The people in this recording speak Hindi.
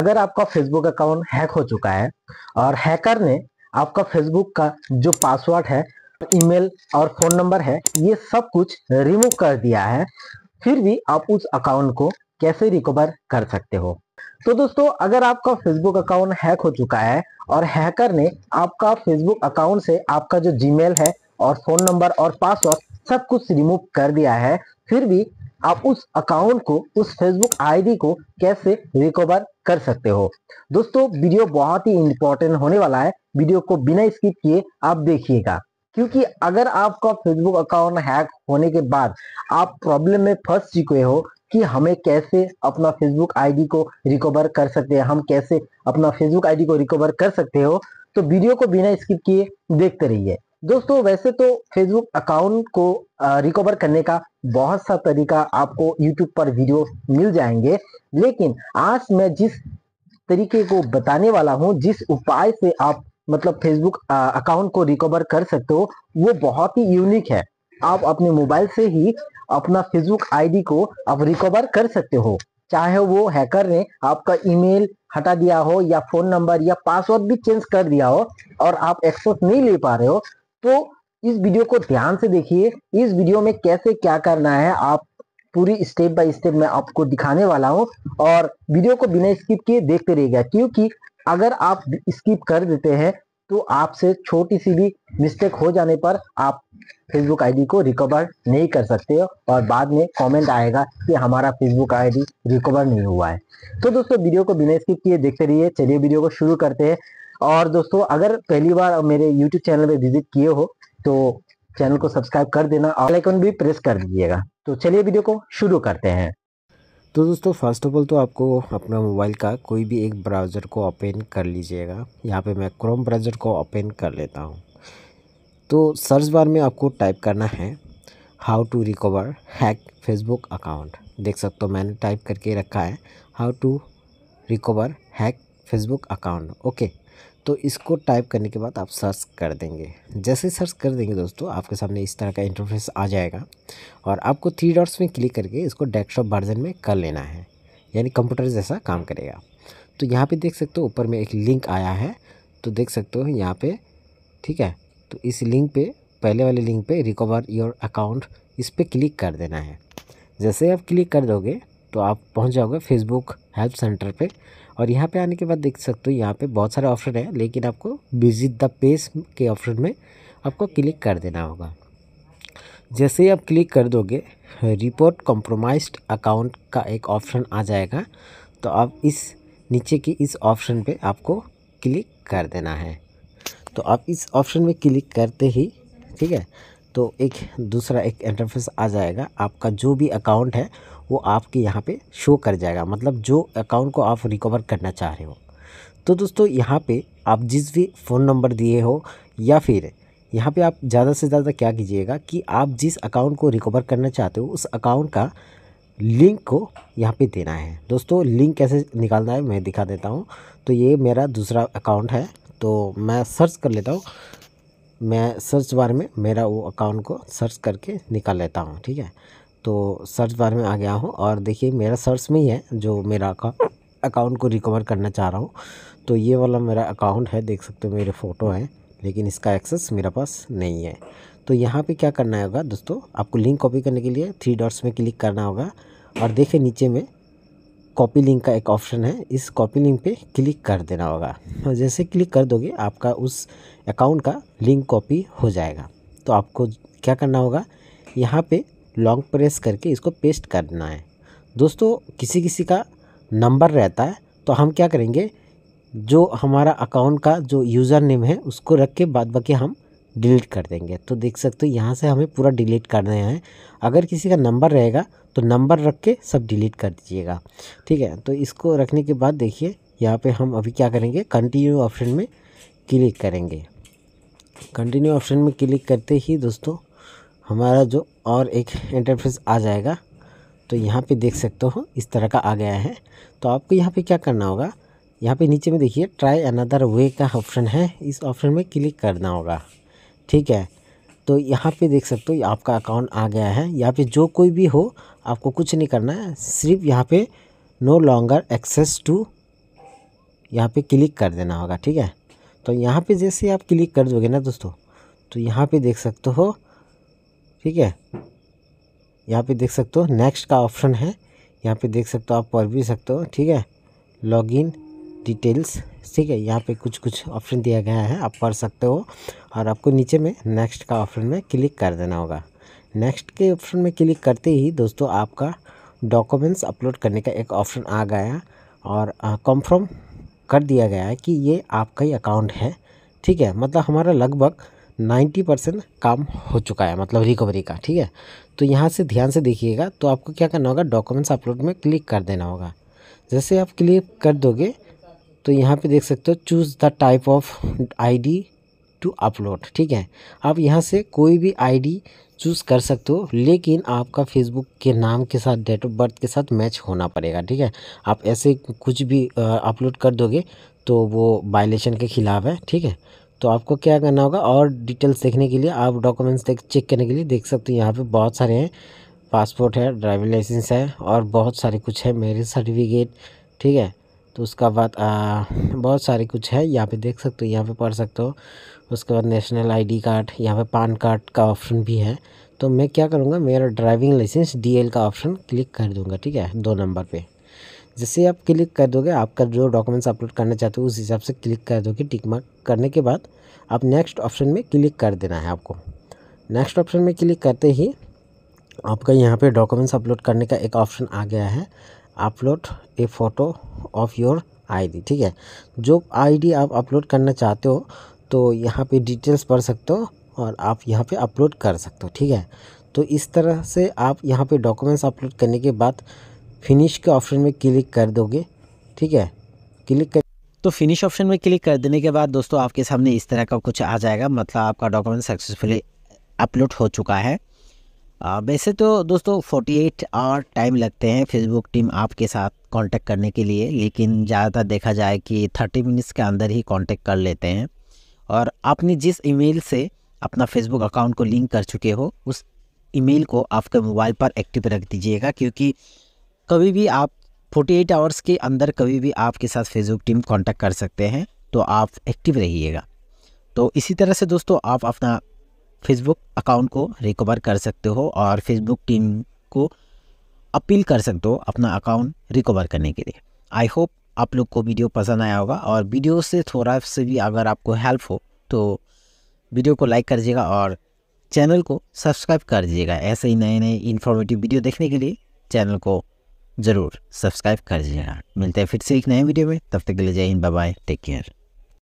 अगर आपका फेसबुक अकाउंट हैक हो चुका है और हैकर ने आपका फेसबुक का जो पासवर्ड है ईमेल और फोन नंबर है ये सब कुछ रिमूव कर दिया है फिर भी आप उस अकाउंट को कैसे रिकवर कर सकते हो तो दोस्तों अगर आपका फेसबुक अकाउंट हैक हो चुका है और हैकर ने आपका फेसबुक अकाउंट से आपका जो जीमेल है और फोन नंबर और पासवर्ड सब कुछ रिमूव कर दिया है फिर भी आप उस अकाउंट को उस फेसबुक आईडी को कैसे रिकवर कर सकते हो दोस्तों वीडियो बहुत ही इंपॉर्टेंट होने वाला है वीडियो को बिना स्किप किए आप देखिएगा क्योंकि अगर आपका फेसबुक अकाउंट हैक होने के बाद आप प्रॉब्लम में फंस चुके हो कि हमें कैसे अपना फेसबुक आईडी को रिकवर कर सकते हैं हम कैसे अपना फेसबुक आईडी को रिकवर कर सकते हो तो वीडियो को बिना स्किप किए देखते रहिए दोस्तों वैसे तो फेसबुक अकाउंट को रिकवर करने का बहुत सा तरीका आपको यूट्यूब पर वीडियो मिल जाएंगे लेकिन आज मैं जिस तरीके को बताने वाला हूं जिस उपाय से आप मतलब फेसबुक अकाउंट को रिकवर कर सकते हो वो बहुत ही यूनिक है आप अपने मोबाइल से ही अपना फेसबुक आईडी को आप रिकवर कर सकते हो चाहे वो हैकर ने आपका ईमेल हटा दिया हो या फोन नंबर या पासवर्ड भी चेंज कर दिया हो और आप एक्सेस नहीं ले पा रहे हो तो इस वीडियो को ध्यान से देखिए इस वीडियो में कैसे क्या करना है आप पूरी स्टेप बाय स्टेप मैं आपको दिखाने वाला हूं और वीडियो को बिना स्किप किए देखते रहिएगा क्योंकि अगर आप स्किप कर देते हैं तो आपसे छोटी सी भी मिस्टेक हो जाने पर आप फेसबुक आईडी को रिकवर नहीं कर सकते हो और बाद में कमेंट आएगा कि हमारा फेसबुक आईडी रिकवर नहीं हुआ है तो दोस्तों वीडियो को बिना स्किप किए देखते रहिए चलिए वीडियो को शुरू करते हैं और दोस्तों अगर पहली बार मेरे यूट्यूब चैनल पे विजिट किए हो तो चैनल को सब्सक्राइब कर देना और आइकन भी प्रेस कर दीजिएगा तो चलिए वीडियो को शुरू करते हैं तो दोस्तों फर्स्ट ऑफ ऑल तो आपको अपना मोबाइल का कोई भी एक ब्राउज़र को ओपन कर लीजिएगा यहाँ पे मैं क्रोम ब्राउज़र को ओपन कर लेता हूँ तो सर्च बार में आपको टाइप करना है how to recover hack Facebook account देख सकते हो मैंने टाइप करके रखा है how to recover hack Facebook account okay तो इसको टाइप करने के बाद आप सर्च कर देंगे जैसे सर्च कर देंगे दोस्तों आपके सामने इस तरह का इंटरफेस आ जाएगा और आपको थ्री डॉट्स में क्लिक करके इसको डेस्कटॉप वर्जन में कर लेना है यानी कंप्यूटर जैसा काम करेगा तो यहाँ पे देख सकते हो ऊपर में एक लिंक आया है तो देख सकते हो यहाँ पे ठीक है तो इस लिंक पे पहले वाले लिंक पे रिकवर योर अकाउंट इस पर क्लिक कर देना है जैसे आप क्लिक कर दोगे तो आप पहुँच जाओगे फेसबुक हेल्प सेंटर पर और यहाँ पे आने के बाद देख सकते हो यहाँ पे बहुत सारे ऑप्शन है लेकिन आपको विजिट द पेज के ऑप्शन में आपको क्लिक कर देना होगा जैसे ही आप क्लिक कर दोगे रिपोर्ट कॉम्प्रोमाइज्ड अकाउंट का एक ऑप्शन आ जाएगा तो आप इस नीचे की इस ऑप्शन पे आपको क्लिक कर देना है तो आप इस ऑप्शन में क्लिक करते ही ठीक है तो एक दूसरा एक इंटरफेस आ जाएगा आपका जो भी अकाउंट है वो आपके यहाँ पे शो कर जाएगा मतलब जो अकाउंट को आप रिकवर करना चाह रहे हो तो दोस्तों यहाँ पे आप जिस भी फ़ोन नंबर दिए हो या फिर यहाँ पे आप ज़्यादा से ज़्यादा क्या कीजिएगा कि आप जिस अकाउंट को रिकवर करना चाहते हो उस अकाउंट का लिंक को यहाँ पे देना है दोस्तों लिंक कैसे निकालना है मैं दिखा देता हूँ तो ये मेरा दूसरा अकाउंट है तो मैं सर्च कर लेता हूँ मैं सर्च बार में मेरा वो अकाउंट को सर्च करके निकाल लेता हूँ ठीक है तो सर्च बार में आ गया हूँ और देखिए मेरा सर्च में ही है जो मेरा अकाउंट अकाउंट को रिकवर करना चाह रहा हूँ तो ये वाला मेरा अकाउंट है देख सकते हो मेरे फ़ोटो हैं लेकिन इसका एक्सेस मेरे पास नहीं है तो यहाँ पे क्या करना होगा दोस्तों आपको लिंक कॉपी करने के लिए थ्री डॉट्स में क्लिक करना होगा और देखिए नीचे में कॉपी लिंक का एक ऑप्शन है इस कॉपी लिंक पे क्लिक कर देना होगा और जैसे क्लिक कर दोगे आपका उस अकाउंट का लिंक कॉपी हो जाएगा तो आपको क्या करना होगा यहाँ पे लॉन्ग प्रेस करके इसको पेस्ट करना है दोस्तों किसी किसी का नंबर रहता है तो हम क्या करेंगे जो हमारा अकाउंट का जो यूज़र नेम है उसको रख के बाद बाकी हम डिलीट कर देंगे तो देख सकते हो यहाँ से हमें पूरा डिलीट करना है अगर किसी का नंबर रहेगा तो नंबर रख के सब डिलीट कर दीजिएगा ठीक है तो इसको रखने के बाद देखिए यहाँ पे हम अभी क्या करेंगे कंटिन्यू ऑप्शन में क्लिक करेंगे कंटिन्यू ऑप्शन में क्लिक करते ही दोस्तों हमारा जो और एक इंटरफेस आ जाएगा तो यहाँ पे देख सकते हो इस तरह का आ गया है तो आपको यहाँ पे क्या करना होगा यहाँ पे नीचे में देखिए ट्राई अनदर वे का ऑप्शन है इस ऑप्शन में क्लिक करना होगा ठीक है तो यहाँ पे देख सकते हो आपका अकाउंट आ गया है यहाँ पे जो कोई भी हो आपको कुछ नहीं करना है सिर्फ यहाँ पे नो लॉन्गर एक्सेस टू यहाँ पे क्लिक कर देना होगा ठीक है तो यहाँ पे जैसे आप क्लिक कर दोगे ना दोस्तों तो यहाँ पे देख सकते हो ठीक है यहाँ पे देख सकते हो नेक्स्ट का ऑप्शन है यहाँ पे देख सकते हो आप पढ़ भी सकते हो ठीक है लॉगिन डिटेल्स ठीक है यहाँ पे कुछ कुछ ऑप्शन दिया गया है आप पढ़ सकते हो और आपको नीचे में नेक्स्ट का ऑप्शन में क्लिक कर देना होगा नेक्स्ट के ऑप्शन में क्लिक करते ही दोस्तों आपका डॉक्यूमेंट्स अपलोड करने का एक ऑप्शन आ गया और कंफर्म कर दिया गया है कि ये आपका ही अकाउंट है ठीक है मतलब हमारा लगभग नाइन्टी परसेंट काम हो चुका है मतलब रिकवरी का ठीक है तो यहाँ से ध्यान से देखिएगा तो आपको क्या करना होगा डॉक्यूमेंट्स अपलोड में क्लिक कर देना होगा जैसे आप क्लिक कर दोगे तो यहाँ पे देख सकते हो choose the type of ID to upload ठीक है आप यहाँ से कोई भी आईडी चूज़ कर सकते हो लेकिन आपका फेसबुक के नाम के साथ डेट ऑफ बर्थ के साथ मैच होना पड़ेगा ठीक है आप ऐसे कुछ भी अपलोड कर दोगे तो वो वायलेशन के ख़िलाफ़ है ठीक है तो आपको क्या करना होगा और डिटेल्स देखने के लिए आप डॉक्यूमेंट्स देख चेक करने के लिए देख सकते हैं यहाँ पे बहुत सारे हैं पासपोर्ट है ड्राइविंग लाइसेंस है और बहुत सारे कुछ है मेरिज सर्टिफिकेट ठीक है तो उसका बाद आ, बहुत सारे कुछ है यहाँ पे देख सकते हो यहाँ पे पढ़ सकते हो उसके बाद नेशनल आईडी कार्ड यहाँ पे पान कार्ड का ऑप्शन भी है तो मैं क्या करूँगा मेरा ड्राइविंग लाइसेंस डीएल का ऑप्शन क्लिक कर दूँगा ठीक है दो नंबर पर जैसे आप क्लिक कर दोगे आपका जो डॉक्यूमेंट्स अपलोड करना चाहते हो उस हिसाब से क्लिक कर दोगे टिक मार्क करने के बाद आप नेक्स्ट ऑप्शन में क्लिक कर देना है आपको नेक्स्ट ऑप्शन में क्लिक करते ही आपका यहाँ पे डॉक्यूमेंट्स अपलोड करने का एक ऑप्शन आ गया है upload a photo of your ID ठीक है जो आईडी आप अपलोड करना चाहते हो तो यहाँ पे डिटेल्स पढ़ सकते हो और आप यहाँ पे अपलोड कर सकते हो ठीक है तो इस तरह से आप यहाँ पे डॉक्यूमेंट्स अपलोड करने के बाद फिनिश के ऑप्शन में क्लिक कर दोगे ठीक है क्लिक कर तो फिनिश ऑप्शन में क्लिक कर देने के बाद दोस्तों आपके सामने इस तरह का कुछ आ जाएगा मतलब आपका डॉक्यूमेंट सक्सेसफुली अपलोड हो चुका है आ, वैसे तो दोस्तों 48 आवर टाइम लगते हैं फेसबुक टीम आपके साथ कांटेक्ट करने के लिए लेकिन ज़्यादातर देखा जाए कि 30 मिनट्स के अंदर ही कांटेक्ट कर लेते हैं और आपने जिस ईमेल से अपना फेसबुक अकाउंट को लिंक कर चुके हो उस ईमेल को आपके मोबाइल पर एक्टिव रख दीजिएगा क्योंकि कभी भी आप 48 आवर्स के अंदर कभी भी आपके साथ फेसबुक टीम कांटेक्ट कर सकते हैं तो आप एक्टिव रहिएगा तो इसी तरह से दोस्तों आप अपना फेसबुक अकाउंट को रिकवर कर सकते हो और फेसबुक टीम को अपील कर सकते हो अपना अकाउंट रिकवर करने के लिए आई होप आप लोग को वीडियो पसंद आया होगा और वीडियो से थोड़ा से भी अगर आपको हेल्प हो तो वीडियो को लाइक कर दीजिएगा और चैनल को सब्सक्राइब कर दीजिएगा ऐसे ही नए नए इन्फॉर्मेटिव वीडियो देखने के लिए चैनल को ज़रूर सब्सक्राइब कर दीजिएगा मिलते हैं फिर से एक नए वीडियो में तब तक के लिए जय हिंद बाय टेक केयर